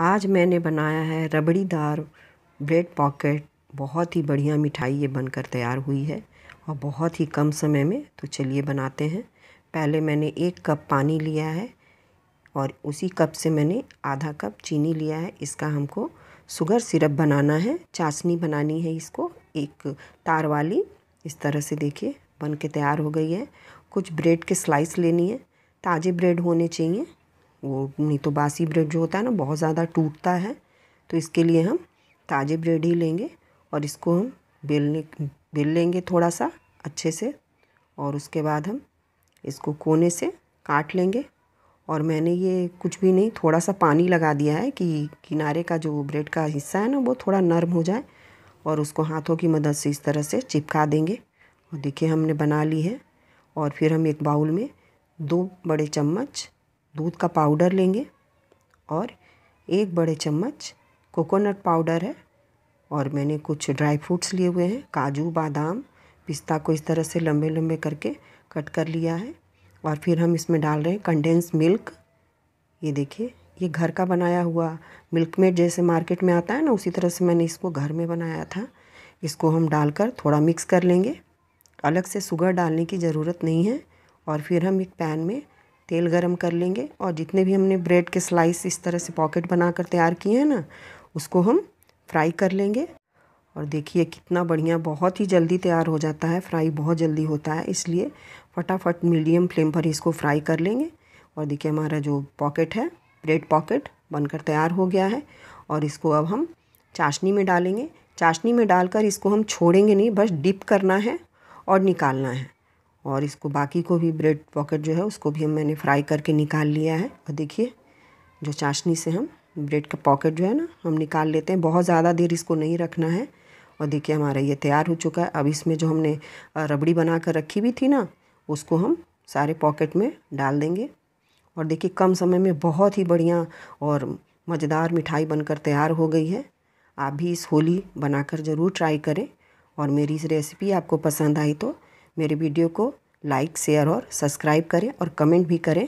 आज मैंने बनाया है रबड़ीदार ब्रेड पॉकेट बहुत ही बढ़िया मिठाई ये बनकर तैयार हुई है और बहुत ही कम समय में तो चलिए बनाते हैं पहले मैंने एक कप पानी लिया है और उसी कप से मैंने आधा कप चीनी लिया है इसका हमको शुगर सिरप बनाना है चाशनी बनानी है इसको एक तार वाली इस तरह से देखिए बन के तैयार हो गई है कुछ ब्रेड के स्लाइस लेनी है ताज़े ब्रेड होने चाहिए वो नहीं तो बासी ब्रेड जो होता है ना बहुत ज़्यादा टूटता है तो इसके लिए हम ताज़े ब्रेड ही लेंगे और इसको हम बेलने बेल लेंगे थोड़ा सा अच्छे से और उसके बाद हम इसको कोने से काट लेंगे और मैंने ये कुछ भी नहीं थोड़ा सा पानी लगा दिया है कि किनारे का जो ब्रेड का हिस्सा है ना वो थोड़ा नरम हो जाए और उसको हाथों की मदद से इस तरह से चिपका देंगे और देखिए हमने बना ली है और फिर हम एक बाउल में दो बड़े चम्मच दूध का पाउडर लेंगे और एक बड़े चम्मच कोकोनट पाउडर है और मैंने कुछ ड्राई फ्रूट्स लिए हुए हैं काजू बादाम पिस्ता को इस तरह से लंबे लंबे करके कट कर लिया है और फिर हम इसमें डाल रहे हैं कंडेंस मिल्क ये देखिए ये घर का बनाया हुआ मिल्क मेड जैसे मार्केट में आता है ना उसी तरह से मैंने इसको घर में बनाया था इसको हम डालकर थोड़ा मिक्स कर लेंगे अलग से शुगर डालने की ज़रूरत नहीं है और फिर हम एक पैन में तेल गरम कर लेंगे और जितने भी हमने ब्रेड के स्लाइस इस तरह से पॉकेट बनाकर तैयार किए हैं ना उसको हम फ्राई कर लेंगे और देखिए कितना बढ़िया बहुत ही जल्दी तैयार हो जाता है फ्राई बहुत जल्दी होता है इसलिए फटाफट मीडियम फ्लेम पर इसको फ्राई कर लेंगे और देखिए हमारा जो पॉकेट है ब्रेड पॉकेट बनकर तैयार हो गया है और इसको अब हम चाशनी में डालेंगे चाशनी में डालकर इसको हम छोड़ेंगे नहीं बस डिप करना है और निकालना है और इसको बाकी को भी ब्रेड पॉकेट जो है उसको भी मैंने फ्राई करके निकाल लिया है और देखिए जो चाशनी से हम ब्रेड का पॉकेट जो है ना हम निकाल लेते हैं बहुत ज़्यादा देर इसको नहीं रखना है और देखिए हमारा ये तैयार हो चुका है अब इसमें जो हमने रबड़ी बना कर रखी हुई थी ना उसको हम सारे पॉकेट में डाल देंगे और देखिए कम समय में बहुत ही बढ़िया और मज़ेदार मिठाई बनकर तैयार हो गई है आप भी इस होली बनाकर ज़रूर ट्राई करें और मेरी इस रेसिपी आपको पसंद आई तो मेरे वीडियो को लाइक शेयर और सब्सक्राइब करें और कमेंट भी करें